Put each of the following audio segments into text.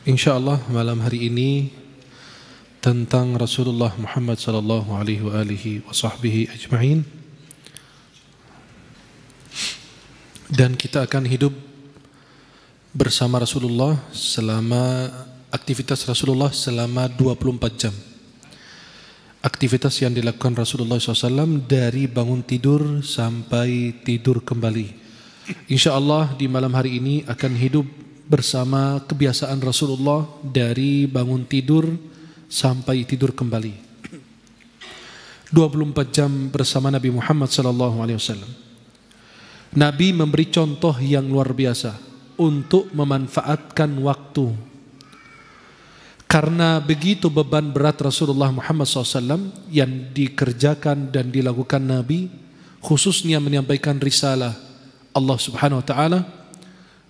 Insyaallah malam hari ini tentang Rasulullah Muhammad sallallahu alaihi wa ajmain dan kita akan hidup bersama Rasulullah selama aktivitas Rasulullah selama 24 jam aktivitas yang dilakukan Rasulullah SAW dari bangun tidur sampai tidur kembali. Insya Allah di malam hari ini akan hidup bersama kebiasaan Rasulullah dari bangun tidur sampai tidur kembali. 24 jam bersama Nabi Muhammad sallallahu alaihi wasallam. Nabi memberi contoh yang luar biasa untuk memanfaatkan waktu. Karena begitu beban berat Rasulullah Muhammad SAW yang dikerjakan dan dilakukan Nabi, khususnya menyampaikan risalah Allah Subhanahu Wa Taala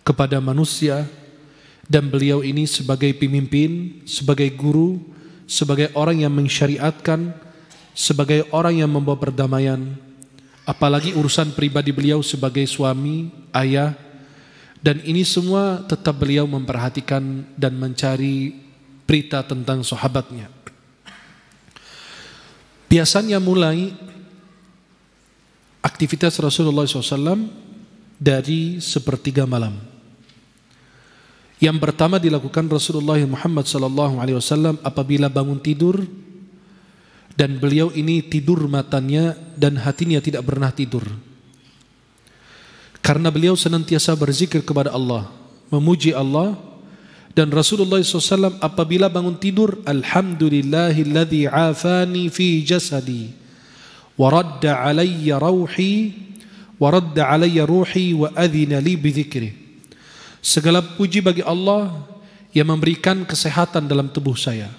kepada manusia dan beliau ini sebagai pemimpin, sebagai guru, sebagai orang yang mensyariatkan, sebagai orang yang membawa perdamaian, apalagi urusan pribadi beliau sebagai suami, ayah, dan ini semua tetap beliau memperhatikan dan mencari berita tentang sahabatnya. Biasanya mulai aktivitas Rasulullah SAW dari sepertiga malam. Yang pertama dilakukan Rasulullah Muhammad sallallahu alaihi wasallam apabila bangun tidur dan beliau ini tidur matanya dan hatinya tidak pernah tidur. Karena beliau senantiasa berzikir kepada Allah, memuji Allah dan Rasulullah SAW apabila bangun tidur Alhamdulillahilladzi afani fi jasadi wa alaiya alayya Waradda alaiya ruhi wa adhina li bidhikri Segala puji bagi Allah yang memberikan kesehatan dalam tubuh saya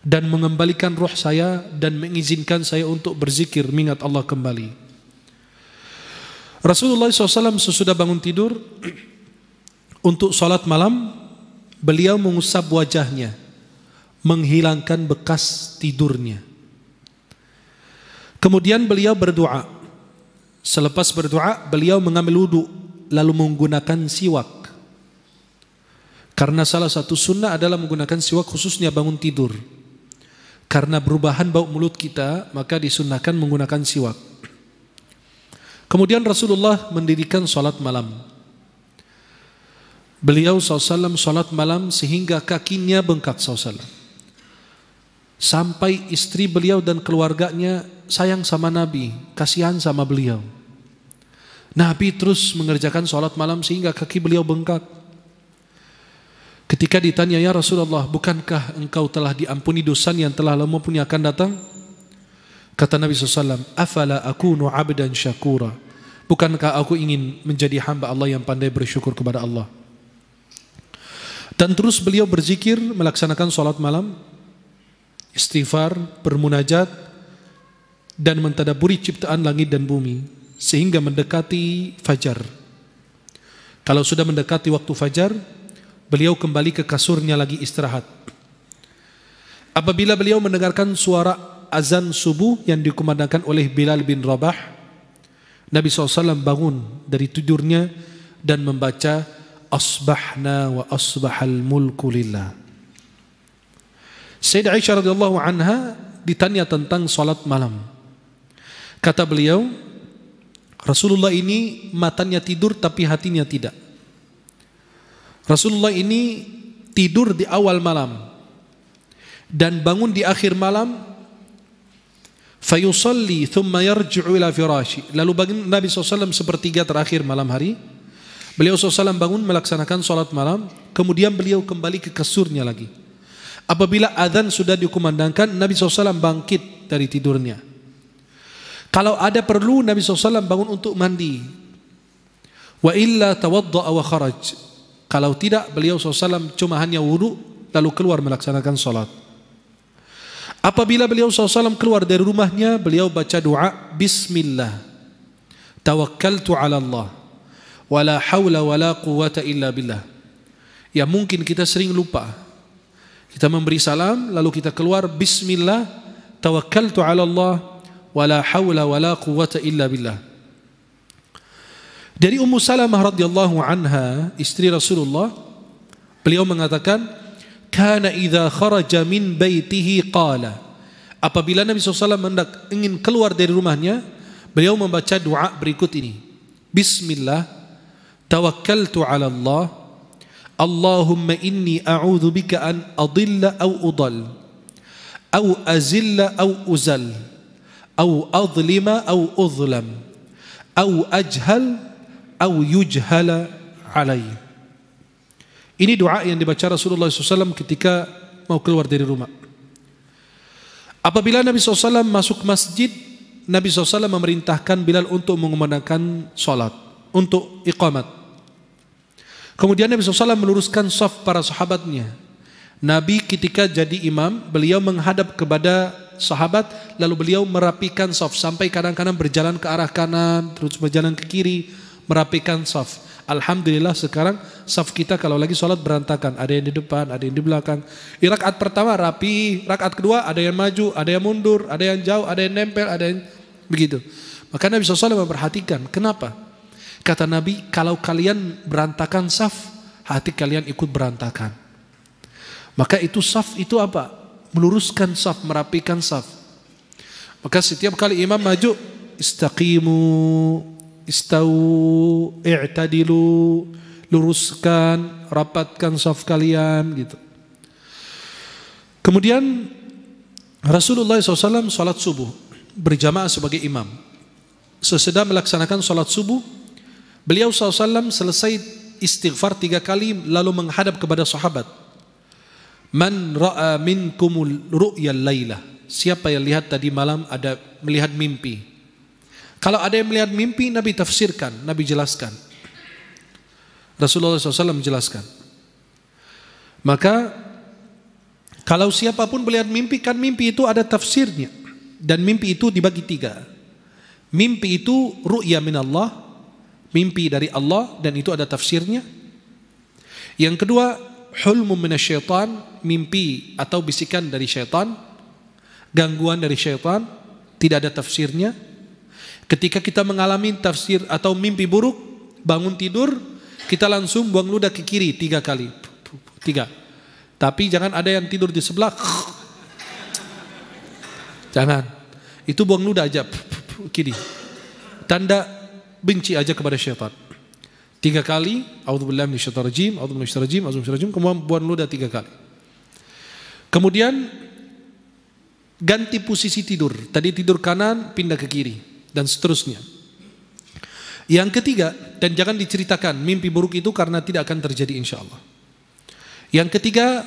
dan mengembalikan ruh saya dan mengizinkan saya untuk berzikir mengingat Allah kembali. Rasulullah SAW sesudah bangun tidur untuk sholat malam beliau mengusap wajahnya menghilangkan bekas tidurnya. Kemudian beliau berdoa. Selepas berdoa, beliau mengambil wudhu lalu menggunakan siwak. Karena salah satu sunnah adalah menggunakan siwak khususnya bangun tidur. Karena perubahan bau mulut kita, maka disunahkan menggunakan siwak. Kemudian Rasulullah mendirikan sholat malam. Beliau SAW sholat malam sehingga kakinya bengkak SAW. Sampai istri beliau dan keluarganya sayang sama Nabi, kasihan sama beliau. Nabi terus mengerjakan sholat malam sehingga kaki beliau bengkak. Ketika ditanya, Ya Rasulullah, bukankah engkau telah diampuni dosa yang telah lama punya akan datang? Kata Nabi SAW, Afala aku nu abdan syakura. Bukankah aku ingin menjadi hamba Allah yang pandai bersyukur kepada Allah? Dan terus beliau berzikir, melaksanakan sholat malam, istighfar, bermunajat, dan mentadaburi ciptaan langit dan bumi, sehingga mendekati fajar. Kalau sudah mendekati waktu fajar, Beliau kembali ke kasurnya lagi istirahat. Apabila beliau mendengarkan suara azan subuh yang dikumandangkan oleh Bilal bin Rabah, Nabi SAW bangun dari tidurnya dan membaca Asbahna wa asbahal mulku lillah. Sayyidah Aisyah radhiyallahu anha ditanya tentang salat malam. Kata beliau, Rasulullah ini matanya tidur tapi hatinya tidak. Rasulullah ini tidur di awal malam dan bangun di akhir malam fayusalli thumma yarji'u ila firashi lalu bagi Nabi SAW sepertiga terakhir malam hari beliau SAW bangun melaksanakan sholat malam kemudian beliau kembali ke kasurnya lagi apabila adzan sudah dikumandangkan Nabi SAW bangkit dari tidurnya kalau ada perlu Nabi SAW bangun untuk mandi wa illa tawadda'a wa kharaj kalau tidak beliau SAW cuma hanya wudhu lalu keluar melaksanakan sholat. Apabila beliau SAW keluar dari rumahnya, beliau baca doa Bismillah. Tawakkaltu ala Allah. Wala hawla wala quwata illa billah. Ya mungkin kita sering lupa. Kita memberi salam, lalu kita keluar Bismillah. Tawakkaltu ala Allah. Wala hawla wala quwata illa billah. Dari Ummu Salamah radhiyallahu anha, istri Rasulullah, beliau mengatakan, "Kana idza kharaja min baitihi qala." Apabila Nabi SAW hendak ingin keluar dari rumahnya, beliau membaca doa berikut ini. Bismillah, tawakkaltu ala Allah, Allahumma inni a'udhu bika an adilla au udal, au azilla au uzal, au adlima au udlam, au ajhal au yujhala alaihi. Ini doa yang dibaca Rasulullah SAW ketika mau keluar dari rumah. Apabila Nabi SAW masuk masjid, Nabi SAW memerintahkan Bilal untuk mengumandangkan sholat, untuk iqamat. Kemudian Nabi SAW meluruskan saf para sahabatnya. Nabi ketika jadi imam, beliau menghadap kepada sahabat, lalu beliau merapikan saf sampai kadang-kadang berjalan ke arah kanan, terus berjalan ke kiri, merapikan saf. Alhamdulillah sekarang saf kita kalau lagi sholat berantakan. Ada yang di depan, ada yang di belakang. Di rakaat pertama rapi, rakaat kedua ada yang maju, ada yang mundur, ada yang jauh, ada yang nempel, ada yang begitu. Maka Nabi SAW memperhatikan. Kenapa? Kata Nabi, kalau kalian berantakan saf, hati kalian ikut berantakan. Maka itu saf itu apa? Meluruskan saf, merapikan saf. Maka setiap kali imam maju, istaqimu istau i'tadilu luruskan rapatkan saf kalian gitu kemudian Rasulullah SAW sholat subuh berjamaah sebagai imam sesudah melaksanakan sholat subuh beliau SAW selesai istighfar tiga kali lalu menghadap kepada sahabat Man ra'a minkumul ru'yal laylah. Siapa yang lihat tadi malam ada melihat mimpi? Kalau ada yang melihat mimpi, Nabi tafsirkan, Nabi jelaskan. Rasulullah SAW menjelaskan. Maka kalau siapapun melihat mimpi, kan mimpi itu ada tafsirnya. Dan mimpi itu dibagi tiga. Mimpi itu ru'ya min Allah, mimpi dari Allah dan itu ada tafsirnya. Yang kedua, hulmu minasyaitan, mimpi atau bisikan dari syaitan, gangguan dari syaitan, tidak ada tafsirnya. Ketika kita mengalami tafsir atau mimpi buruk, bangun tidur, kita langsung buang ludah ke kiri tiga kali. Tiga. Tapi jangan ada yang tidur di sebelah. Jangan. Itu buang ludah aja kiri. Tanda benci aja kepada syaitan. Tiga kali, rajim, rajim, rajim, kemudian buang ludah tiga kali. Kemudian ganti posisi tidur. Tadi tidur kanan, pindah ke kiri dan seterusnya. Yang ketiga, dan jangan diceritakan mimpi buruk itu karena tidak akan terjadi insya Allah. Yang ketiga,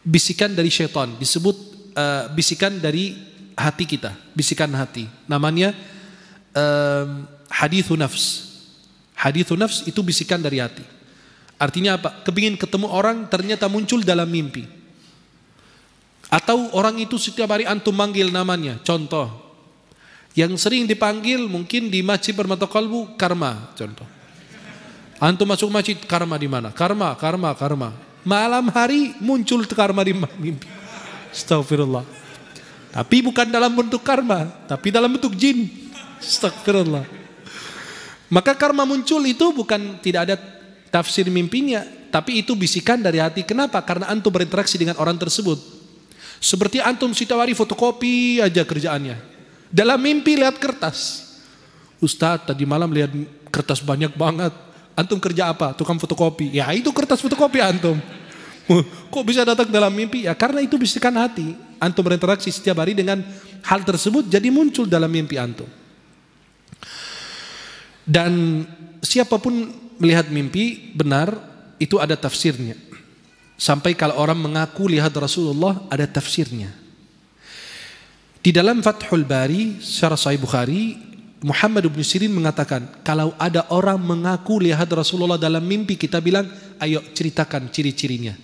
bisikan dari syaitan, disebut uh, bisikan dari hati kita, bisikan hati. Namanya uh, hadithu nafs. Hadithu nafs itu bisikan dari hati. Artinya apa? Kepingin ketemu orang ternyata muncul dalam mimpi. Atau orang itu setiap hari antum manggil namanya. Contoh, yang sering dipanggil mungkin di masjid permata kalbu karma contoh. Antum masuk masjid karma di mana? Karma, karma, karma. Malam hari muncul karma di mimpi. Astagfirullah. Tapi bukan dalam bentuk karma, tapi dalam bentuk jin. Astagfirullah. Maka karma muncul itu bukan tidak ada tafsir mimpinya, tapi itu bisikan dari hati. Kenapa? Karena antum berinteraksi dengan orang tersebut. Seperti antum sitawari fotokopi aja kerjaannya dalam mimpi lihat kertas. Ustaz tadi malam lihat kertas banyak banget. Antum kerja apa? Tukang fotokopi. Ya itu kertas fotokopi antum. Kok bisa datang dalam mimpi? Ya karena itu bisikan hati. Antum berinteraksi setiap hari dengan hal tersebut jadi muncul dalam mimpi antum. Dan siapapun melihat mimpi benar itu ada tafsirnya. Sampai kalau orang mengaku lihat Rasulullah ada tafsirnya. Di dalam Fathul Bari secara Sahih Bukhari, Muhammad bin Sirin mengatakan, kalau ada orang mengaku lihat Rasulullah dalam mimpi, kita bilang, ayo ceritakan ciri-cirinya.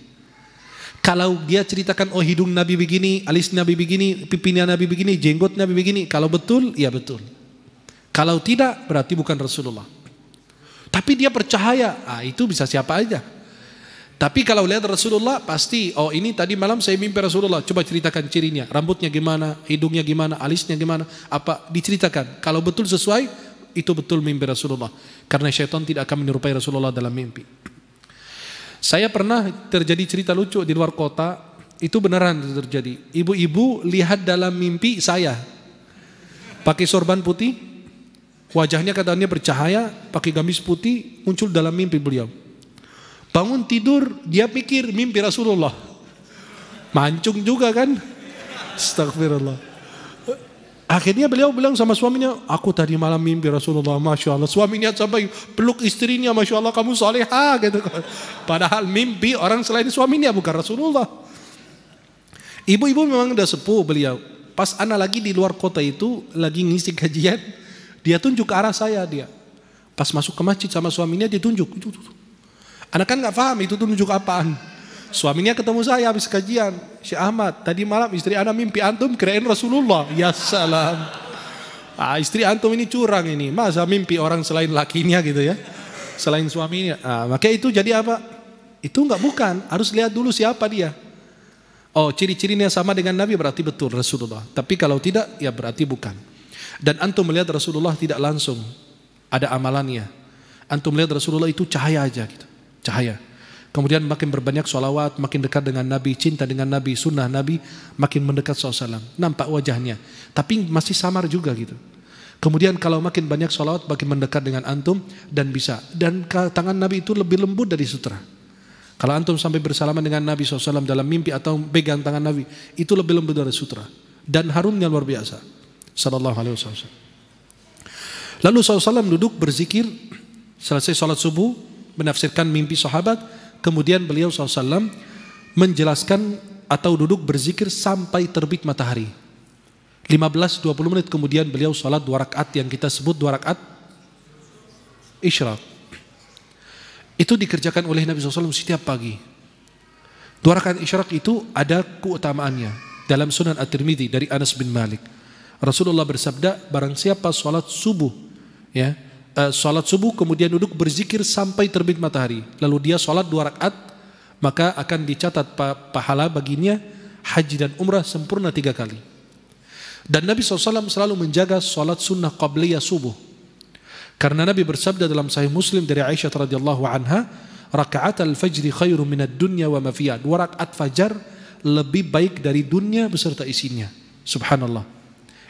Kalau dia ceritakan, oh hidung Nabi begini, alis Nabi begini, pipinya Nabi begini, jenggot Nabi begini, kalau betul, ya betul. Kalau tidak, berarti bukan Rasulullah. Tapi dia percaya, ah, itu bisa siapa aja. Tapi kalau lihat Rasulullah pasti oh ini tadi malam saya mimpi Rasulullah. Coba ceritakan cirinya, rambutnya gimana, hidungnya gimana, alisnya gimana, apa diceritakan. Kalau betul sesuai itu betul mimpi Rasulullah. Karena syaitan tidak akan menyerupai Rasulullah dalam mimpi. Saya pernah terjadi cerita lucu di luar kota, itu beneran terjadi. Ibu-ibu lihat dalam mimpi saya pakai sorban putih, wajahnya katanya bercahaya, pakai gamis putih, muncul dalam mimpi beliau. Bangun tidur, dia pikir mimpi Rasulullah. Mancung juga kan? Astagfirullah. Akhirnya beliau bilang sama suaminya, aku tadi malam mimpi Rasulullah, Masya Allah. Suaminya sampai peluk istrinya, Masya Allah kamu soleha. Gitu. Kan. Padahal mimpi orang selain suaminya, bukan Rasulullah. Ibu-ibu memang udah sepuh beliau. Pas anak lagi di luar kota itu, lagi ngisi kajian, dia tunjuk ke arah saya dia. Pas masuk ke masjid sama suaminya, dia tunjuk Anak kan nggak paham itu tuh nunjuk apaan. Suaminya ketemu saya habis kajian. Si Ahmad, tadi malam istri anak mimpi antum kirain Rasulullah. Ya salam. Ah, istri antum ini curang ini. Masa mimpi orang selain lakinya gitu ya. Selain suaminya. Ah, makanya itu jadi apa? Itu nggak bukan. Harus lihat dulu siapa dia. Oh, ciri-cirinya sama dengan Nabi berarti betul Rasulullah. Tapi kalau tidak, ya berarti bukan. Dan antum melihat Rasulullah tidak langsung ada amalannya. Antum melihat Rasulullah itu cahaya aja gitu cahaya. Kemudian makin berbanyak sholawat, makin dekat dengan Nabi, cinta dengan Nabi, sunnah Nabi, makin mendekat SAW. Nampak wajahnya, tapi masih samar juga gitu. Kemudian kalau makin banyak sholawat, makin mendekat dengan antum dan bisa. Dan tangan Nabi itu lebih lembut dari sutra. Kalau antum sampai bersalaman dengan Nabi SAW dalam mimpi atau pegang tangan Nabi, itu lebih lembut dari sutra. Dan harumnya luar biasa. Sallallahu alaihi wasallam. Lalu SAW duduk berzikir, selesai sholat subuh, menafsirkan mimpi sahabat. Kemudian beliau SAW menjelaskan atau duduk berzikir sampai terbit matahari. 15-20 menit kemudian beliau sholat dua rakaat yang kita sebut dua rakaat isyarat Itu dikerjakan oleh Nabi SAW setiap pagi. Dua rakaat isyarat itu ada keutamaannya dalam sunan At-Tirmidzi dari Anas bin Malik. Rasulullah bersabda, barang siapa sholat subuh ya, Eh, sholat subuh kemudian duduk berzikir sampai terbit matahari lalu dia sholat dua rakaat maka akan dicatat pahala baginya haji dan umrah sempurna tiga kali dan Nabi SAW selalu menjaga sholat sunnah qabliyah subuh karena Nabi bersabda dalam sahih muslim dari Aisyah radhiyallahu anha rakaat al-fajri khairu minat dunya wa mafiyah dua rakaat fajar lebih baik dari dunia beserta isinya subhanallah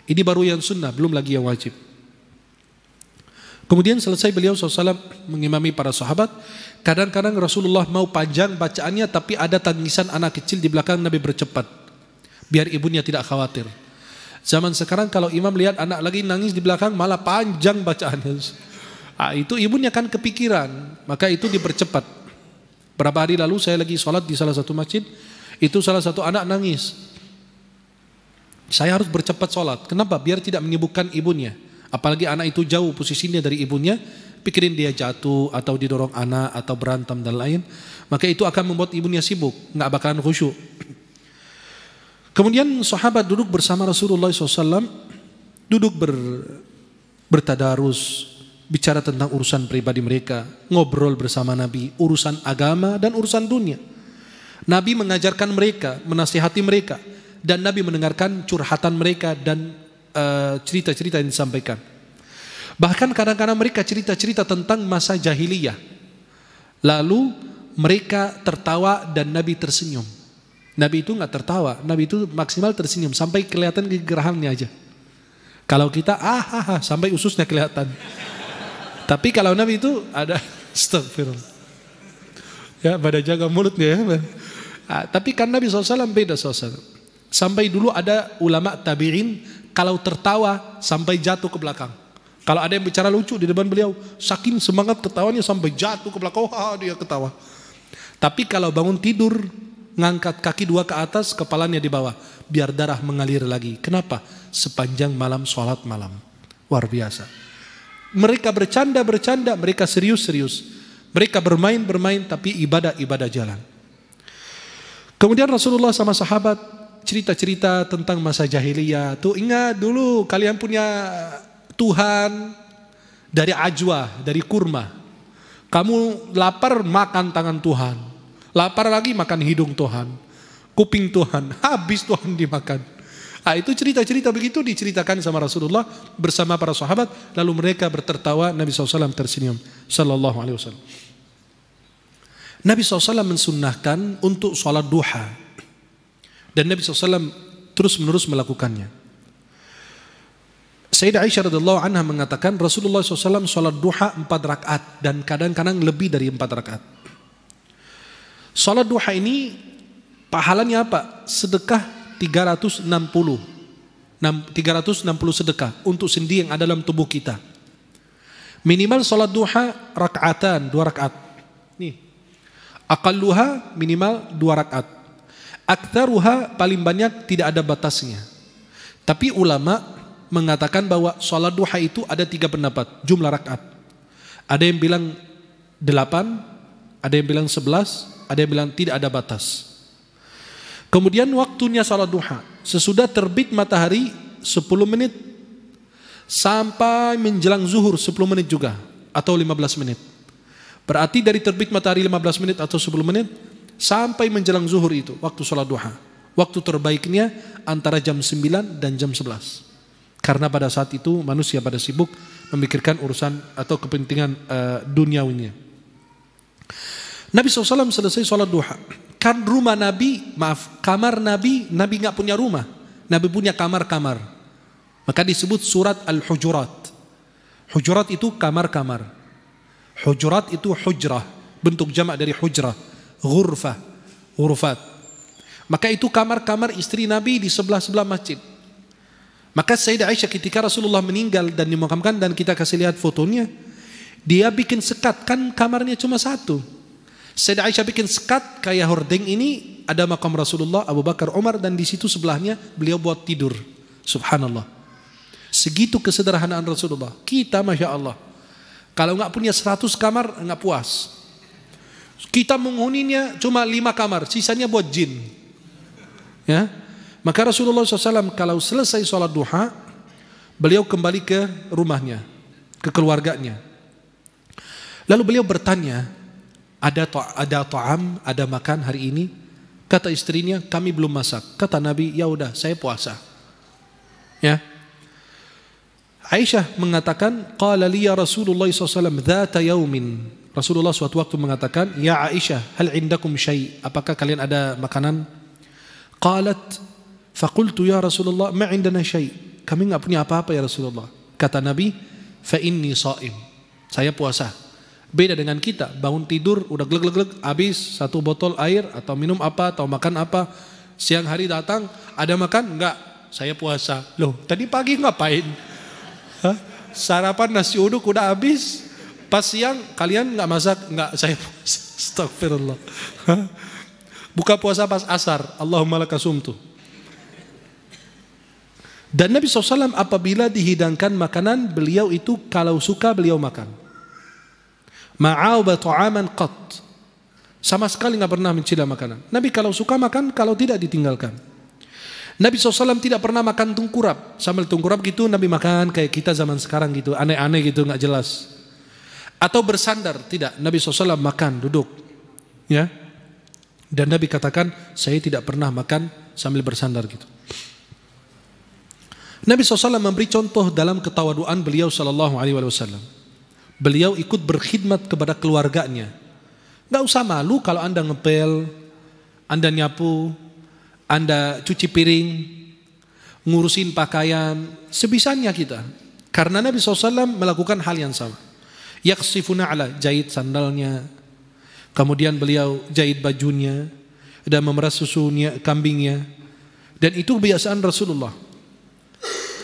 ini baru yang sunnah belum lagi yang wajib Kemudian selesai beliau SAW mengimami para sahabat. Kadang-kadang Rasulullah mau panjang bacaannya tapi ada tangisan anak kecil di belakang Nabi bercepat. Biar ibunya tidak khawatir. Zaman sekarang kalau imam lihat anak lagi nangis di belakang malah panjang bacaannya. Nah, itu ibunya kan kepikiran. Maka itu dipercepat. Berapa hari lalu saya lagi sholat di salah satu masjid. Itu salah satu anak nangis. Saya harus bercepat sholat. Kenapa? Biar tidak menyibukkan ibunya. Apalagi anak itu jauh posisinya dari ibunya, pikirin dia jatuh atau didorong anak atau berantem dan lain, maka itu akan membuat ibunya sibuk, nggak bakalan khusyuk. Kemudian sahabat duduk bersama Rasulullah SAW, duduk ber, bertadarus, bicara tentang urusan pribadi mereka, ngobrol bersama Nabi, urusan agama dan urusan dunia. Nabi mengajarkan mereka, menasihati mereka, dan Nabi mendengarkan curhatan mereka dan Eh, cerita-cerita uh, yang disampaikan. Bahkan kadang-kadang mereka cerita-cerita tentang masa jahiliyah. Lalu mereka tertawa dan Nabi tersenyum. Nabi itu nggak tertawa, Nabi itu maksimal tersenyum sampai kelihatan gerahamnya aja. Kalau kita ah, ah, ah sampai ususnya kelihatan. Tapi kalau Nabi itu ada stafirul. Ya, pada jaga mulutnya ya. Nah, tapi kan Nabi SAW beda SAW. Sampai dulu ada ulama tabirin kalau tertawa sampai jatuh ke belakang. Kalau ada yang bicara lucu di depan beliau, saking semangat ketawanya sampai jatuh ke belakang, oh, dia ketawa. Tapi kalau bangun tidur, ngangkat kaki dua ke atas, kepalanya di bawah, biar darah mengalir lagi. Kenapa? Sepanjang malam sholat malam. Luar biasa. Mereka bercanda-bercanda, mereka serius-serius. Mereka bermain-bermain, tapi ibadah-ibadah jalan. Kemudian Rasulullah sama sahabat cerita-cerita tentang masa jahiliyah. Tuh ingat dulu kalian punya Tuhan dari ajwa, dari kurma. Kamu lapar makan tangan Tuhan. Lapar lagi makan hidung Tuhan. Kuping Tuhan, habis Tuhan dimakan. Nah, itu cerita-cerita begitu diceritakan sama Rasulullah bersama para sahabat. Lalu mereka bertertawa, Nabi SAW tersenyum. Sallallahu alaihi wasallam. Nabi SAW mensunnahkan untuk sholat duha. Dan Nabi SAW terus menerus melakukannya. Sayyidah Aisyah radhiallahu anha mengatakan Rasulullah SAW sholat duha empat rakaat dan kadang-kadang lebih dari empat rakaat. Sholat duha ini pahalanya apa? Sedekah 360 360 sedekah untuk sendi yang ada dalam tubuh kita. Minimal sholat duha rakaatan, dua rakaat. Nih. Akaluha minimal dua rakaat. Aktaruha paling banyak tidak ada batasnya. Tapi ulama mengatakan bahwa sholat duha itu ada tiga pendapat, jumlah rakaat. Ada yang bilang delapan, ada yang bilang sebelas, ada yang bilang tidak ada batas. Kemudian waktunya sholat duha. Sesudah terbit matahari sepuluh menit sampai menjelang zuhur 10 menit juga atau 15 menit. Berarti dari terbit matahari 15 menit atau 10 menit sampai menjelang zuhur itu waktu sholat duha. Waktu terbaiknya antara jam 9 dan jam 11. Karena pada saat itu manusia pada sibuk memikirkan urusan atau kepentingan uh, duniawinya. Nabi SAW selesai sholat duha. Kan rumah Nabi, maaf, kamar Nabi, Nabi nggak punya rumah. Nabi punya kamar-kamar. Maka disebut surat Al-Hujurat. Hujurat itu kamar-kamar. Hujurat itu hujrah. Bentuk jamak dari hujrah ghurfah, ghurfat. Maka itu kamar-kamar istri Nabi di sebelah-sebelah masjid. Maka Sayyidah Aisyah ketika Rasulullah meninggal dan dimakamkan dan kita kasih lihat fotonya, dia bikin sekat kan kamarnya cuma satu. Sayyidah Aisyah bikin sekat kayak hording ini ada makam Rasulullah, Abu Bakar, Umar dan di situ sebelahnya beliau buat tidur. Subhanallah. Segitu kesederhanaan Rasulullah. Kita masya Allah. Kalau nggak punya 100 kamar nggak puas. Kita menghuninya cuma lima kamar, sisanya buat jin. Ya, maka Rasulullah SAW kalau selesai sholat duha, beliau kembali ke rumahnya, ke keluarganya. Lalu beliau bertanya, ada to ada to'am, ada makan hari ini? Kata istrinya, kami belum masak. Kata Nabi, ya udah, saya puasa. Ya. Aisyah mengatakan, qala liya Rasulullah SAW, zat yaumin, Rasulullah suatu waktu mengatakan, "Ya Aisyah, hal indakum syai? Apakah kalian ada makanan?" Qalat, "Faqultu ya Rasulullah, ma indana syai." Kami nggak punya apa-apa ya Rasulullah. Kata Nabi, "Fa inni shaim." Saya puasa. Beda dengan kita, bangun tidur udah gleg-gleg habis satu botol air atau minum apa atau makan apa. Siang hari datang, ada makan? Enggak. Saya puasa. Loh, tadi pagi ngapain? Hah? Sarapan nasi uduk udah habis, Pas siang kalian nggak masak, nggak saya puasa. Astagfirullah. Buka puasa pas asar. Allahumma lakasumtu. Dan Nabi SAW apabila dihidangkan makanan, beliau itu kalau suka beliau makan. Ma'awba ta'aman qat. Sama sekali nggak pernah mencila makanan. Nabi kalau suka makan, kalau tidak ditinggalkan. Nabi SAW tidak pernah makan tungkurap. Sambil tungkurap gitu Nabi makan kayak kita zaman sekarang gitu. Aneh-aneh gitu nggak jelas atau bersandar tidak Nabi SAW makan duduk ya dan Nabi katakan saya tidak pernah makan sambil bersandar gitu Nabi SAW memberi contoh dalam ketawaduan beliau Shallallahu Alaihi Wasallam beliau ikut berkhidmat kepada keluarganya nggak usah malu kalau anda ngepel anda nyapu anda cuci piring ngurusin pakaian sebisanya kita karena Nabi SAW melakukan hal yang sama yaksifuna ala jahit sandalnya. Kemudian beliau jahit bajunya dan memeras susunya, kambingnya. Dan itu kebiasaan Rasulullah.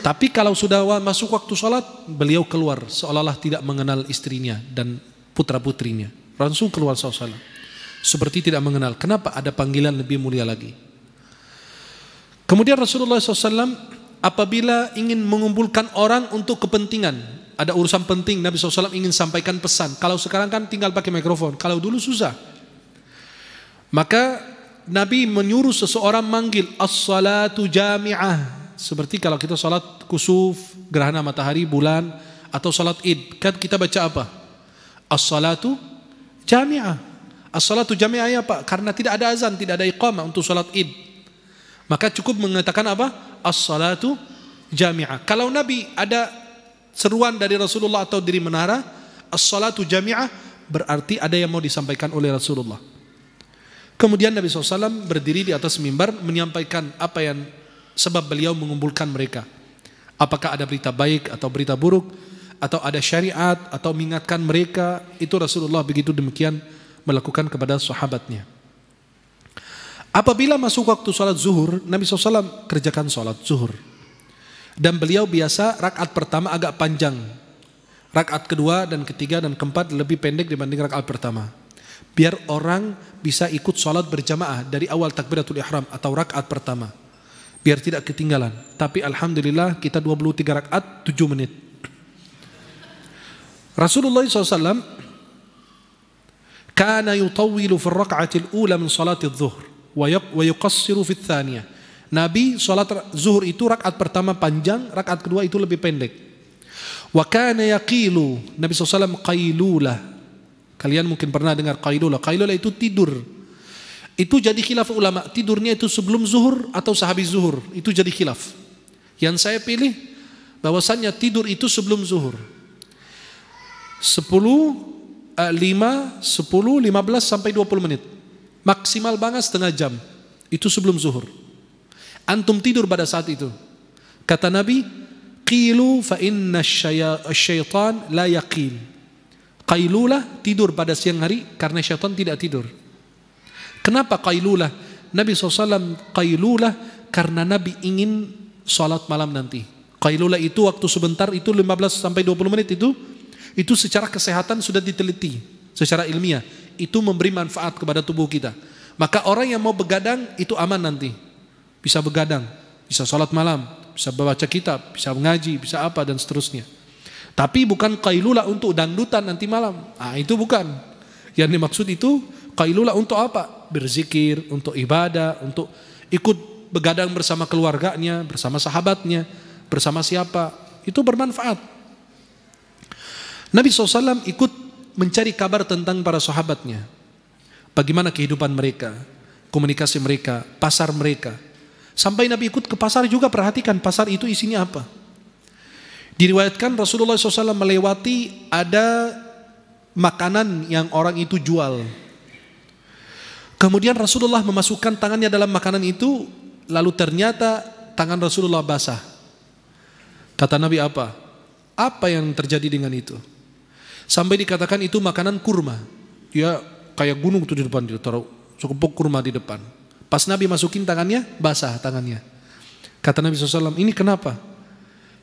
Tapi kalau sudah masuk waktu sholat, beliau keluar seolah-olah tidak mengenal istrinya dan putra-putrinya. Langsung keluar sholat. Seperti tidak mengenal. Kenapa ada panggilan lebih mulia lagi? Kemudian Rasulullah SAW apabila ingin mengumpulkan orang untuk kepentingan ada urusan penting Nabi SAW ingin sampaikan pesan. Kalau sekarang kan tinggal pakai mikrofon, kalau dulu susah. Maka Nabi menyuruh seseorang manggil as-salatu jami'ah. Seperti kalau kita salat kusuf, gerhana matahari, bulan, atau salat id. Kan kita baca apa? As-salatu jami'ah. As-salatu jami'ah ya Pak? Karena tidak ada azan, tidak ada iqamah untuk salat id. Maka cukup mengatakan apa? As-salatu jami'ah. Kalau Nabi ada seruan dari Rasulullah atau diri menara, as-salatu jami'ah berarti ada yang mau disampaikan oleh Rasulullah. Kemudian Nabi SAW berdiri di atas mimbar menyampaikan apa yang sebab beliau mengumpulkan mereka. Apakah ada berita baik atau berita buruk atau ada syariat atau mengingatkan mereka itu Rasulullah begitu demikian melakukan kepada sahabatnya. Apabila masuk waktu sholat zuhur, Nabi SAW kerjakan sholat zuhur. Dan beliau biasa rakaat pertama agak panjang. Rakaat kedua dan ketiga dan keempat lebih pendek dibanding rakaat pertama. Biar orang bisa ikut sholat berjamaah dari awal takbiratul ihram atau rakaat pertama. Biar tidak ketinggalan. Tapi Alhamdulillah kita 23 rakaat 7 menit. Rasulullah SAW kana yutawilu fil rakaatil ula min sholatil zuhr wa yuqassiru fil thaniyah Nabi sholat zuhur itu rakaat pertama panjang, rakaat kedua itu lebih pendek. Wa kana yaqilu, Nabi SAW qailulah. Kalian mungkin pernah dengar qailulah. Qailulah itu tidur. Itu jadi khilaf ulama. Tidurnya itu sebelum zuhur atau sehabis zuhur. Itu jadi khilaf. Yang saya pilih bahwasannya tidur itu sebelum zuhur. 10, 5, 10, 15 sampai 20 menit. Maksimal banget setengah jam. Itu sebelum zuhur. Antum tidur pada saat itu. Kata Nabi, qilu fa inna syaitan la yaqil. Qailulah tidur pada siang hari karena syaitan tidak tidur. Kenapa qailulah? Nabi SAW qailulah karena Nabi ingin sholat malam nanti. Qailulah itu waktu sebentar itu 15 sampai 20 menit itu itu secara kesehatan sudah diteliti secara ilmiah. Itu memberi manfaat kepada tubuh kita. Maka orang yang mau begadang itu aman nanti bisa begadang, bisa sholat malam, bisa baca kitab, bisa mengaji, bisa apa dan seterusnya. Tapi bukan kailula untuk dangdutan nanti malam. Ah, itu bukan. Yang dimaksud itu kailula untuk apa? Berzikir, untuk ibadah, untuk ikut begadang bersama keluarganya, bersama sahabatnya, bersama siapa. Itu bermanfaat. Nabi SAW ikut mencari kabar tentang para sahabatnya. Bagaimana kehidupan mereka, komunikasi mereka, pasar mereka, Sampai Nabi ikut ke pasar juga perhatikan pasar itu isinya apa. Diriwayatkan Rasulullah SAW melewati ada makanan yang orang itu jual. Kemudian Rasulullah memasukkan tangannya dalam makanan itu, lalu ternyata tangan Rasulullah basah. Kata Nabi apa? Apa yang terjadi dengan itu? Sampai dikatakan itu makanan kurma. Dia ya, kayak gunung itu di depan, dia taruh sekepuk kurma di depan. Pas Nabi masukin tangannya, basah tangannya. Kata Nabi SAW, ini kenapa?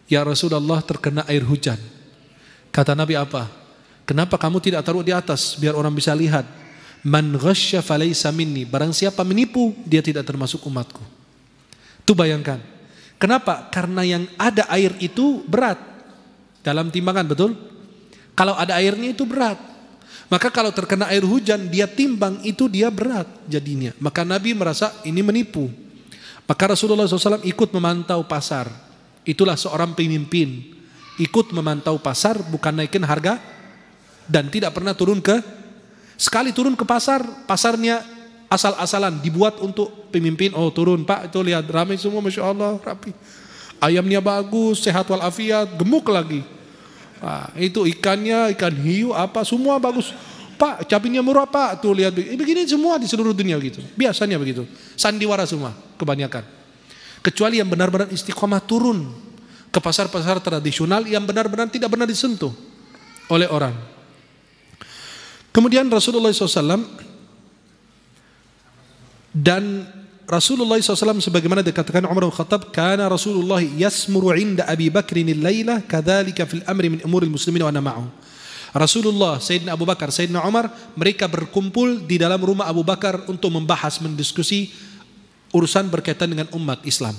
Ya Rasulullah terkena air hujan. Kata Nabi apa? Kenapa kamu tidak taruh di atas biar orang bisa lihat? Man ghasya falaysa minni. Barang siapa menipu, dia tidak termasuk umatku. Itu bayangkan. Kenapa? Karena yang ada air itu berat. Dalam timbangan, betul? Kalau ada airnya itu berat. Maka kalau terkena air hujan, dia timbang itu dia berat jadinya. Maka Nabi merasa ini menipu. Maka Rasulullah SAW ikut memantau pasar. Itulah seorang pemimpin. Ikut memantau pasar bukan naikin harga dan tidak pernah turun ke sekali turun ke pasar, pasarnya asal-asalan dibuat untuk pemimpin. Oh turun pak, itu lihat ramai semua, masya Allah rapi. Ayamnya bagus, sehat walafiat, gemuk lagi Nah, itu ikannya, ikan hiu apa, semua bagus. Pak, cabenya murah pak, tuh lihat. Eh, begini semua di seluruh dunia gitu. Biasanya begitu. Sandiwara semua, kebanyakan. Kecuali yang benar-benar istiqomah turun ke pasar-pasar tradisional yang benar-benar tidak benar disentuh oleh orang. Kemudian Rasulullah SAW dan Rasulullah SAW sebagaimana dikatakan Umar bin Khattab karena Rasulullah yasmuru inda Abi Bakrin al laylah kadzalika fil amri min umuril muslimin wa nama'u Rasulullah, Sayyidina Abu Bakar, Sayyidina Umar mereka berkumpul di dalam rumah Abu Bakar untuk membahas, mendiskusi urusan berkaitan dengan umat Islam.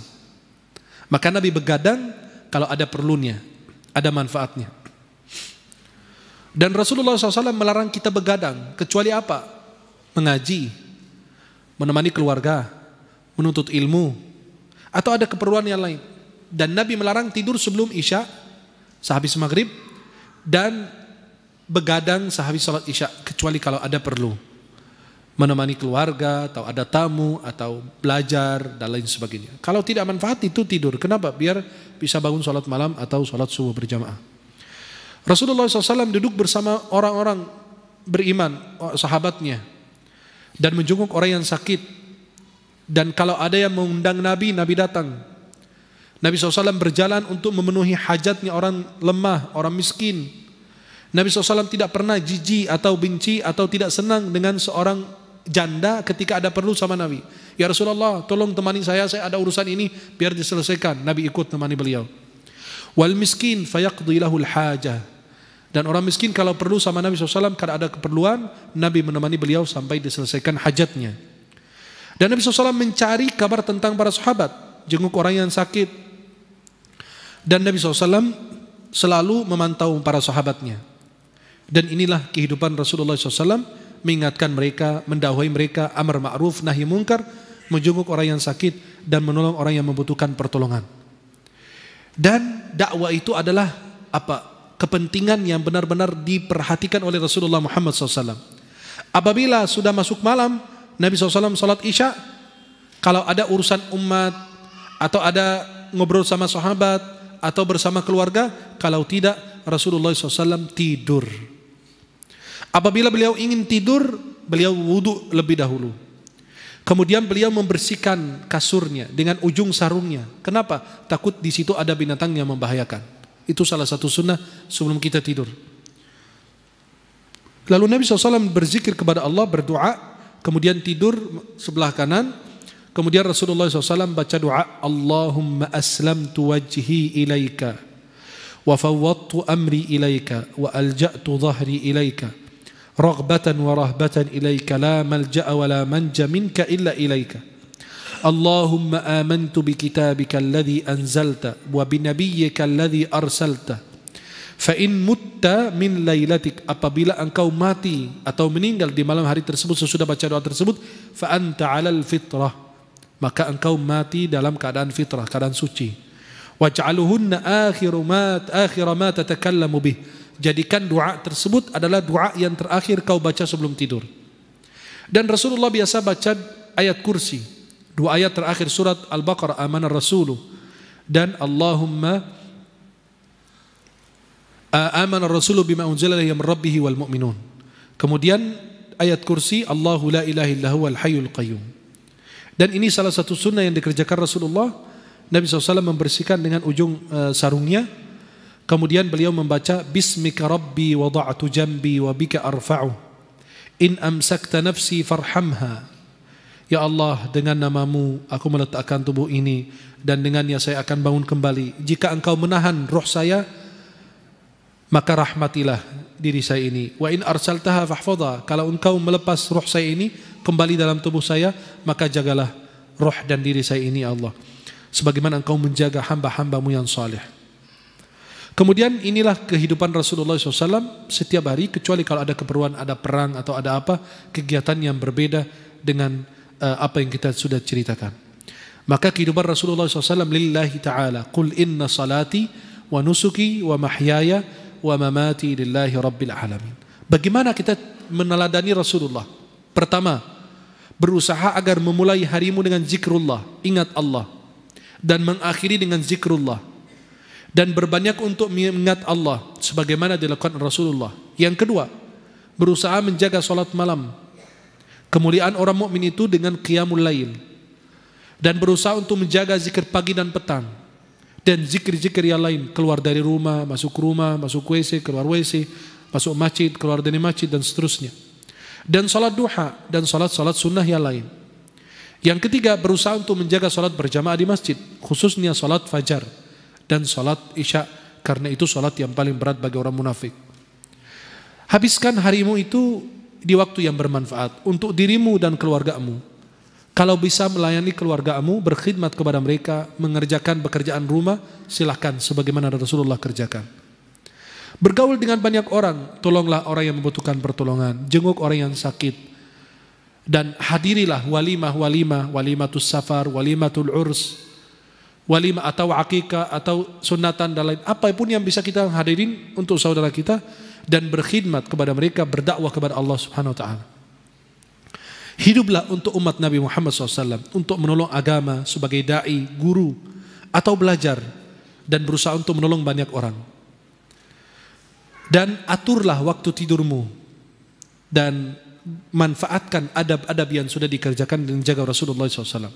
Maka Nabi begadang kalau ada perlunya, ada manfaatnya. Dan Rasulullah SAW melarang kita begadang kecuali apa? Mengaji, menemani keluarga, menuntut ilmu, atau ada keperluan yang lain. Dan Nabi melarang tidur sebelum isya, sehabis maghrib, dan begadang sehabis sholat isya, kecuali kalau ada perlu. Menemani keluarga, atau ada tamu, atau belajar, dan lain sebagainya. Kalau tidak manfaat itu tidur. Kenapa? Biar bisa bangun sholat malam atau sholat subuh berjamaah. Rasulullah SAW duduk bersama orang-orang beriman, sahabatnya, dan menjenguk orang yang sakit dan kalau ada yang mengundang Nabi, Nabi datang. Nabi SAW berjalan untuk memenuhi hajatnya orang lemah, orang miskin. Nabi SAW tidak pernah jijik atau benci atau tidak senang dengan seorang janda ketika ada perlu sama Nabi. Ya Rasulullah, tolong temani saya, saya ada urusan ini biar diselesaikan. Nabi ikut temani beliau. Wal miskin fayaqdi lahul hajah. Dan orang miskin kalau perlu sama Nabi SAW karena ada keperluan, Nabi menemani beliau sampai diselesaikan hajatnya. Dan Nabi SAW mencari kabar tentang para sahabat, jenguk orang yang sakit. Dan Nabi SAW selalu memantau para sahabatnya. Dan inilah kehidupan Rasulullah SAW mengingatkan mereka, mendakwahi mereka, amar ma'ruf, nahi mungkar, menjenguk orang yang sakit, dan menolong orang yang membutuhkan pertolongan. Dan dakwah itu adalah apa kepentingan yang benar-benar diperhatikan oleh Rasulullah Muhammad SAW. Apabila sudah masuk malam, Nabi SAW Salat isya kalau ada urusan umat atau ada ngobrol sama sahabat atau bersama keluarga kalau tidak Rasulullah SAW tidur apabila beliau ingin tidur beliau wudhu lebih dahulu kemudian beliau membersihkan kasurnya dengan ujung sarungnya kenapa takut di situ ada binatang yang membahayakan itu salah satu sunnah sebelum kita tidur Lalu Nabi SAW berzikir kepada Allah berdoa kemudian tidur sebelah kanan, kemudian Rasulullah SAW baca doa Allahumma aslam tuwajhi ilaika wa fawwattu amri ilaika wa alja'tu zahri ilaika raghbatan wa rahbatan ilaika la malja'a wa la manja minka illa ilaika Allahumma amantu bi kitabika alladhi anzalta wa bi nabiyyika alladhi arsalta Fa'in mutta min lailatik apabila engkau mati atau meninggal di malam hari tersebut sesudah baca doa tersebut faanta 'alal fitrah maka engkau mati dalam keadaan fitrah keadaan suci waj'aluhunna akhiru mat akhir ma tatakallamu bih jadikan doa tersebut adalah doa yang terakhir kau baca sebelum tidur dan Rasulullah biasa baca ayat kursi dua ayat terakhir surat Al-Baqarah Aman Rasuluh dan Allahumma Aman rasulu bima unzila min rabbih wal mu'minun. Kemudian ayat kursi Allahu la ilaha illa al hayyul qayyum. Dan ini salah satu sunnah yang dikerjakan Rasulullah Nabi SAW membersihkan dengan ujung uh, sarungnya Kemudian beliau membaca Bismika Rabbi wada'tu jambi wa bika arfa'u In amsakta nafsi farhamha Ya Allah dengan namamu aku meletakkan tubuh ini Dan dengannya saya akan bangun kembali Jika engkau menahan roh saya maka rahmatilah diri saya ini. Wa in arsaltaha fahfadha. Kalau engkau melepas roh saya ini kembali dalam tubuh saya, maka jagalah roh dan diri saya ini ya Allah. Sebagaimana engkau menjaga hamba-hambamu yang saleh. Kemudian inilah kehidupan Rasulullah SAW setiap hari kecuali kalau ada keperluan, ada perang atau ada apa kegiatan yang berbeda dengan uh, apa yang kita sudah ceritakan. Maka kehidupan Rasulullah SAW lillahi ta'ala. Qul inna salati wa nusuki wa mahyaya wa mamati lillahi rabbil alamin. Bagaimana kita meneladani Rasulullah? Pertama, berusaha agar memulai harimu dengan zikrullah, ingat Allah. Dan mengakhiri dengan zikrullah. Dan berbanyak untuk mengingat Allah sebagaimana dilakukan Rasulullah. Yang kedua, berusaha menjaga sholat malam. Kemuliaan orang mukmin itu dengan qiyamul lail. Dan berusaha untuk menjaga zikir pagi dan petang dan zikir-zikir yang lain keluar dari rumah, masuk rumah, masuk WC, keluar WC, masuk masjid, keluar dari masjid dan seterusnya. Dan salat duha dan salat-salat sunnah yang lain. Yang ketiga berusaha untuk menjaga salat berjamaah di masjid, khususnya salat fajar dan salat isya karena itu salat yang paling berat bagi orang munafik. Habiskan harimu itu di waktu yang bermanfaat untuk dirimu dan keluargamu kalau bisa melayani keluargamu, berkhidmat kepada mereka, mengerjakan pekerjaan rumah, silahkan sebagaimana Rasulullah kerjakan. Bergaul dengan banyak orang, tolonglah orang yang membutuhkan pertolongan, jenguk orang yang sakit. Dan hadirilah walimah-walimah, walimatus safar, walimatul urs, walimah atau akika atau sunatan dan lain apapun yang bisa kita hadirin untuk saudara kita dan berkhidmat kepada mereka berdakwah kepada Allah Subhanahu wa taala. Hiduplah untuk umat Nabi Muhammad SAW, untuk menolong agama sebagai dai, guru, atau belajar, dan berusaha untuk menolong banyak orang. Dan aturlah waktu tidurmu, dan manfaatkan adab-adab yang sudah dikerjakan dan jaga Rasulullah SAW.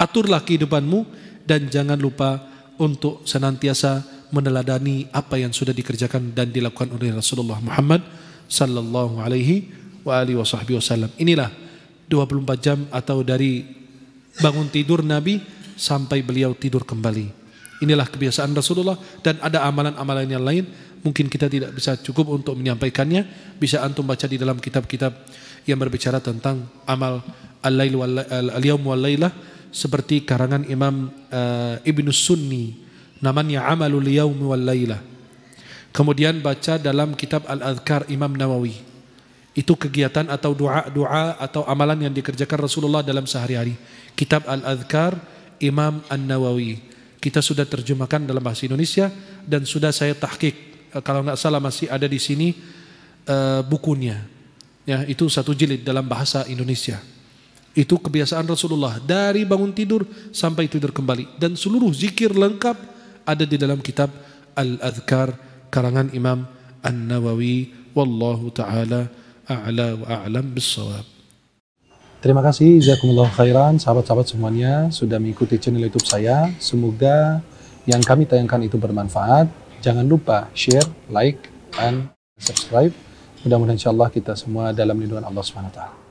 Aturlah kehidupanmu, dan jangan lupa untuk senantiasa meneladani apa yang sudah dikerjakan dan dilakukan oleh Rasulullah Muhammad sallallahu alaihi wasallam. Inilah 24 jam atau dari bangun tidur Nabi sampai beliau tidur kembali. Inilah kebiasaan Rasulullah dan ada amalan-amalan yang lain mungkin kita tidak bisa cukup untuk menyampaikannya bisa antum baca di dalam kitab-kitab yang berbicara tentang amal al yawm wal laylah seperti karangan Imam uh, Ibnu Sunni namanya Amalul Yaum wal laylah. Kemudian baca dalam kitab Al-Adhkar Imam Nawawi. Itu kegiatan atau doa-doa atau amalan yang dikerjakan Rasulullah dalam sehari-hari. Kitab Al-Adhkar Imam An-Nawawi. Kita sudah terjemahkan dalam bahasa Indonesia dan sudah saya tahkik. Eh, kalau nggak salah masih ada di sini uh, bukunya. Ya, itu satu jilid dalam bahasa Indonesia. Itu kebiasaan Rasulullah dari bangun tidur sampai tidur kembali dan seluruh zikir lengkap ada di dalam kitab Al-Adhkar karangan Imam An-Nawawi wallahu taala a'la wa a'lam bisawab. Terima kasih, jazakumullah khairan sahabat-sahabat semuanya sudah mengikuti channel YouTube saya. Semoga yang kami tayangkan itu bermanfaat. Jangan lupa share, like, and subscribe. Mudah-mudahan insyaallah kita semua dalam lindungan Allah Subhanahu SWT.